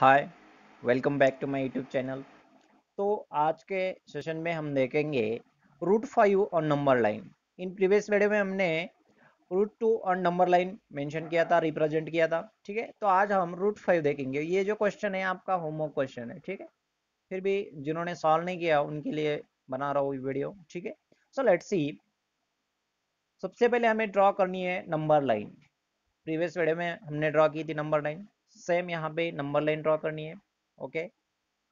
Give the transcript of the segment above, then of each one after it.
hi welcome back to my YouTube channel तो आज के सेशन में हम देखेंगे रूट फाइव और number line in previous video में हमने रूट टू और नंबर लाइन मेंशन किया था रिप्रेजेंट किया था ठीक है तो आज हम रूट फाइव देखेंगे ये जो क्वेश्चन है आपका होमवर्क क्वेश्चन है ठीक है फिर भी जिन्होंने सॉल्व नहीं किया उनके लिए बना रहा हूँ वीडियो ठीक है सो लेट सी सबसे पहले हमें ड्रॉ करनी है नंबर लाइन प्रीवियस वीडियो में हमने ड्रॉ की थी नंबर लाइन सेम यहाँ पे नंबर लाइन ड्रॉ करनी है ओके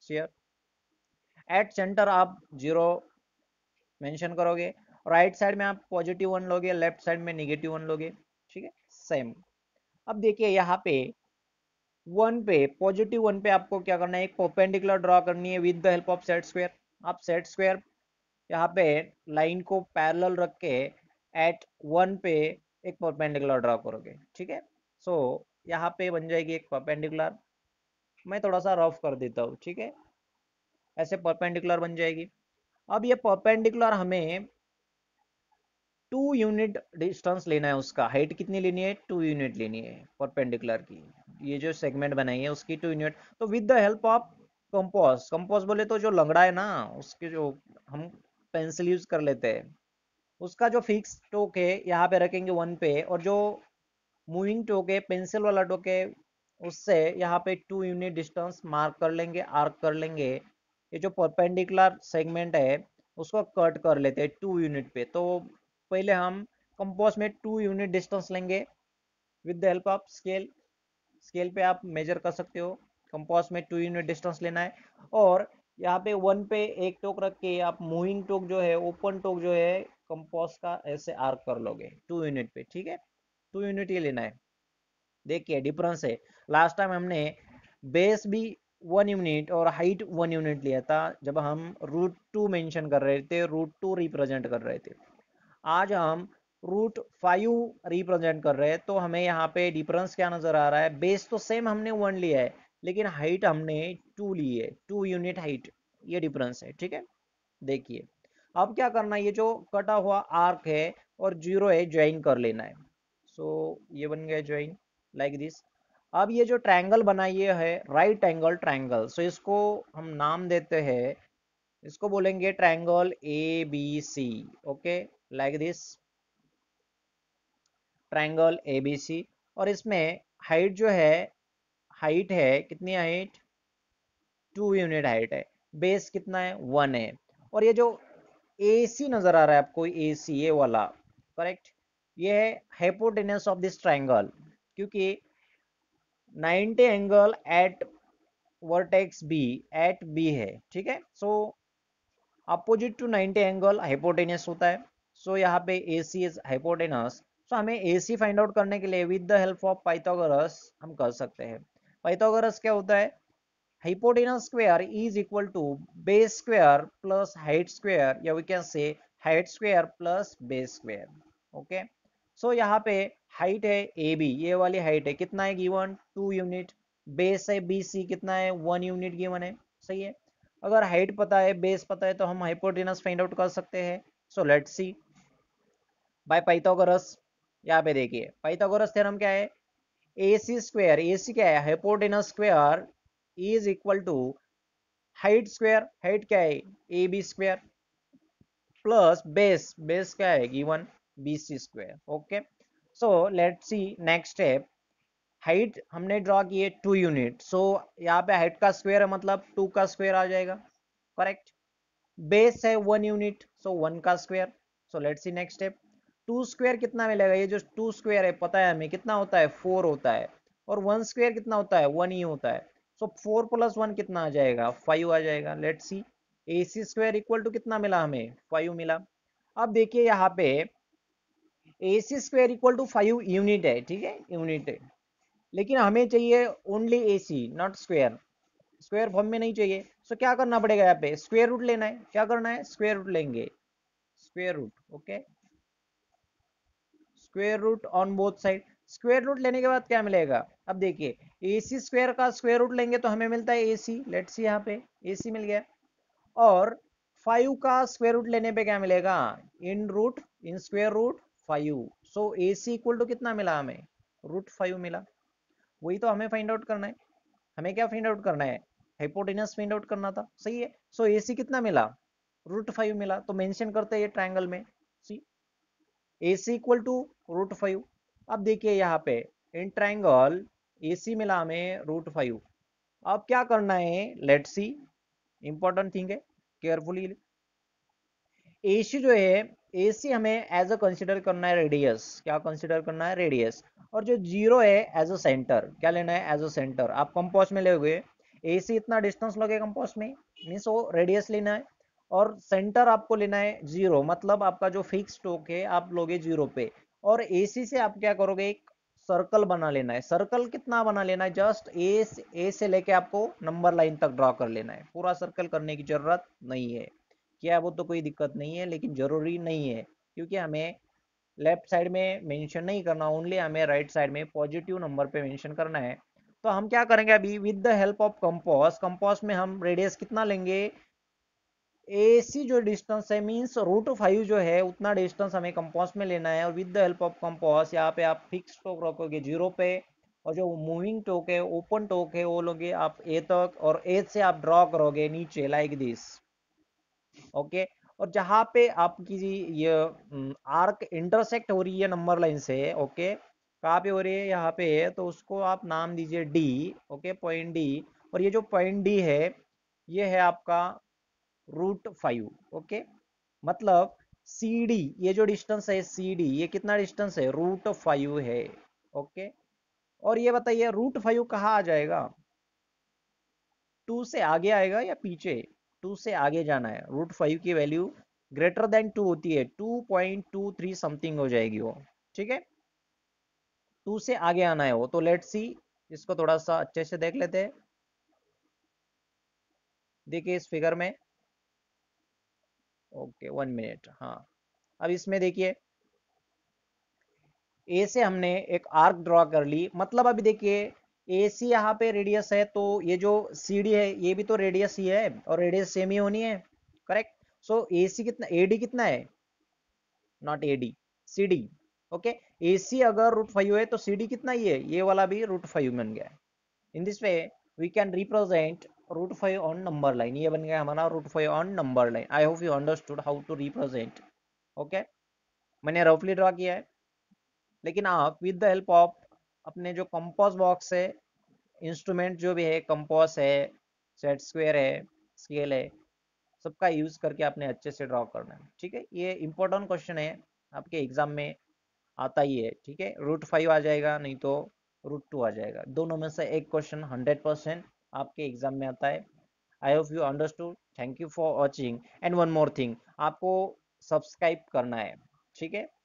शेयर एट सेंटर आप जीरो मेंशन करोगे राइट साइड में आप पॉजिटिव वन लोगे लेफ्ट साइड में निगेटिव वन लोगे ठीक है सेम अब देखिए यहाँ पे वन पे पॉजिटिव वन पे आपको क्या करना है एक पोपेंडिकुलर ड्रॉ करनी है with the help of set square आप सेट स्क्वेयर यहाँ पे लाइन को पैरल रख के एट वन पे एक पोपेंडिकुलर ड्रॉ करोगे ठीक है सो यहाँ पे बन जाएगी एक परपेंडिकुलर मैं थोड़ा सा रफ कर देता हूँ ठीक है ऐसे परपेंडिकुलर बन जाएगी अब ये परपेंडिकुलर हमें टू यूनिट डिस्टेंस लेना है उसका हाइट कितनी लेनी है टू यूनिट लेनी है परपेंडिकुलर की ये जो सेगमेंट बनाई है उसकी टू यूनिट तो with the help of compass compass बोले तो जो लंगड़ा है ना उसके जो हम पेंसिल यूज कर लेते हैं उसका जो फिक्स टोक है यहाँ पे रखेंगे वन पे और जो मूविंग टोक है पेंसिल वाला टोक है उससे यहाँ पे टू यूनिट डिस्टेंस मार्क कर लेंगे आर्क कर लेंगे ये जो परपेंडिकुलर सेगमेंट है उसको कट कर लेते हैं टू यूनिट पे तो पहले हम कंपोज में टू यूनिट डिस्टेंस लेंगे with the help of scale scale पे आप मेजर कर सकते हो कंपास में टू यूनिट डिस्टेंस लेना है और यहाँ पे वन पे एक टोक रख के आप मूविंग टोक जो है ओपन टोक जो है कंपास का ऐसे आर्क कर लोगे टू यूनिट पे ठीक है टू यूनिट ये लेना है देखिए डिफरेंस है लास्ट टाइम हमने बेस भी वन यूनिट और हाइट वन यूनिट लिया था जब हम रूट टू मेंशन कर रहे थे रूट टू रिप्रेजेंट कर रहे थे आज हम रूट फाइव रिप्रेजेंट कर रहे हैं तो हमें यहाँ पे डिफरेंस क्या नज़र आ रहा है बेस तो सेम हमने वन लिया है लेकिन हाइट हमने टू ली है टू यूनिट हाइट ये डिफरेंस है ठीक है देखिए अब क्या करना है ये जो कटा हुआ आर्क है और जीरो है ज्वाइन कर लेना है सो ये बन गया ज्वाइन लाइक दिस अब ये जो ट्रायंगल बना ये है राइट एंगल ट्रायंगल सो इसको हम नाम देते हैं इसको बोलेंगे triangle A B C okay like this triangle A B C और इसमें हाइट जो है हाइट है कितनी हाइट टू यूनिट हाइट है बेस कितना है वन है और ये जो ए सी नजर आ रहा है आपको ए सी ए वाला करेक्ट ये है हाइपोटेनस ऑफ दिस ट्राइंगल क्योंकि 90 angle at vertex B at B है ठीक है so opposite to 90 angle hypotenuse होता है सो so, यहाँ पे ए सी इज हाइपोटेनस सो हमें ए सी फाइंड आउट करने के लिए with the help of Pythagoras हम कर सकते हैं पाइथागोरस क्या होता है hypotenuse square is equal to base square plus height square yeah we can say height square plus base square okay so so, यहाँ पे हाइट है ए बी ये वाली हाइट है कितना है गिवन टू यूनिट बेस है बी सी कितना है वन यूनिट गिवन है सही है अगर हाइट पता है बेस पता है तो हम हाइपोटेनस फाइंड आउट कर सकते हैं so let see by Pythagoras यहाँ पे देखिए पाइथागोरस थ्योरम क्या है ए सी स्क्वेयर ए सी क्या है hypotenuse square is equal to height square height क्या है A B square plus base base क्या है given bc square okay so let's see next step height हमने ड्रॉ किए टू यूनिट सो यहाँ पे हाइट का स्क्वायर है मतलब टू का स्क्वायर आ जाएगा करेक्ट बेस है वन यूनिट सो वन का square so let's see next step two square कितना मिलेगा ये जो टू स्क्वायर है पता है हमें कितना होता है फोर होता है और वन स्क्वायर कितना होता है वन ही होता है सो फोर प्लस वन कितना आ जाएगा फाइव आ जाएगा let see A C square equal to कितना मिला हमें फाइव मिला अब देखिए यहाँ पे A C square equal to five unit है ठीक है यूनिट है लेकिन हमें चाहिए only A C not square square form में नहीं चाहिए सो so, क्या करना पड़ेगा यहाँ पे स्क्वेयर रूट लेना है क्या करना है स्क्वेयर रूट लेंगे square root okay square root on both side square root लेने के बाद क्या मिलेगा अब देखिए ए सी स्क्वेयर का स्क्वेयर रूट लेंगे तो हमें मिलता है ए सी लेट सी यहाँ पे ए सी मिल गया और फाइव का स्क्वेयर रूट लेने पे क्या मिलेगा in root in square root five so A C equal to कितना मिला हमें रूट फाइव मिला वही तो हमें फाइंड आउट करना है हमें क्या फाइंड आउट करना है हाइपोटेनस फाइंड आउट करना था सही है सो ए सी कितना मिला रूट फाइव मिला तो मेंशन करते हैं ये ट्रायंगल में C A C equal to root five अब देखिए यहाँ पे इन ट्रायंगल ए सी मिला हमें रूट फाइव अब क्या करना है लेट सी इंपॉर्टेंट थिंग है केयरफुली ए सी जो है ए सी हमें एज अ कंसिडर करना है रेडियस क्या कंसिडर करना है रेडियस और जो जीरो है एज अ सेंटर क्या लेना है एज अ सेंटर आप कंपोस्ट में लोगे ए सी इतना डिस्टेंस लगे कंपोस्ट में मीन्स वो रेडियस लेना है और सेंटर आपको लेना है जीरो मतलब आपका जो फिक्स टोक है आप लोगे जीरो पे और ए सी से आप क्या करोगे एक सर्कल बना लेना है सर्कल कितना बना लेना है जस्ट ए से लेके आपको नंबर लाइन तक ड्रॉ कर लेना है पूरा सर्कल करने की जरूरत नहीं है किया वो तो कोई दिक्कत नहीं है लेकिन जरूरी नहीं है क्योंकि हमें लेफ्ट साइड में मेंशन नहीं करना ओनली हमें राइट right साइड में पॉजिटिव नंबर पे मेंशन करना है तो हम क्या करेंगे अभी with the help of compass compass में हम रेडियस कितना लेंगे ए जो डिस्टेंस है मीन्स रूट फाइव जो है उतना डिस्टेंस हमें कंपोस में लेना है और with the help of compass यहाँ पे आप फिक्स टोक रखोगे जीरो पे और जो मूविंग टोक है ओपन टोक है वो लोगे आप ए तक और ए से आप ड्रॉ करोगे नीचे लाइक दिस ओके और जहाँ पे आपकी ये आर्क इंटरसेक्ट हो रही है नंबर लाइन से ओके कहाँ पे हो रही है यहाँ पे है तो उसको आप नाम दीजिए डी ओके पॉइंट डी और ये जो पॉइंट डी है ये है आपका रूट फाइव ओके मतलब सी डी ये जो डिस्टेंस है सी डी ये कितना डिस्टेंस है रूट फाइव है ओके और ये बताइए रूट फाइव कहाँ आ जाएगा टू से आगे आएगा या पीछे टू से आगे जाना है रूट फाइव की वैल्यू ग्रेटर देन टू होती है two point two three something हो जाएगी वो ठीक है टू से आगे आना है वो तो लेट सी इसको थोड़ा सा अच्छे से देख लेते हैं देखिए इस फिगर में ओके वन मिनट हाँ अब इसमें देखिए ए से हमने एक आर्क ड्रॉ कर ली मतलब अभी देखिए ए सी यहाँ पे रेडियस है तो ये जो सी डी है ये भी तो रेडियस ही है और रेडियस सेम ही होनी है करेक्ट सो ए सी कितना ए डी कितना है not A D C D okay A C अगर रूट फाइव है तो सी डी कितना ही है ये वाला भी रूट फाइव बन गया in this way we can represent root five on number line ये बन गया हमारा root five on number line I hope you understood how to represent okay मैंने रफली ड्रॉ किया है लेकिन आप विद द हेल्प ऑफ अपने जो कंपोज बॉक्स है इंस्ट्रूमेंट जो भी है कंपोज है सेट स्क्वेयर है स्केल है सबका यूज करके आपने अच्छे से ड्रॉ करना है ठीक है ये इंपॉर्टेंट क्वेश्चन है आपके एग्जाम में आता ही है ठीक है रूट फाइव आ जाएगा नहीं तो रूट टू आ जाएगा दोनों में से एक क्वेश्चन हंड्रेड परसेंट आपके एग्जाम में आता है I hope you understood thank you for watching and one more thing आपको सब्सक्राइब करना है ठीक है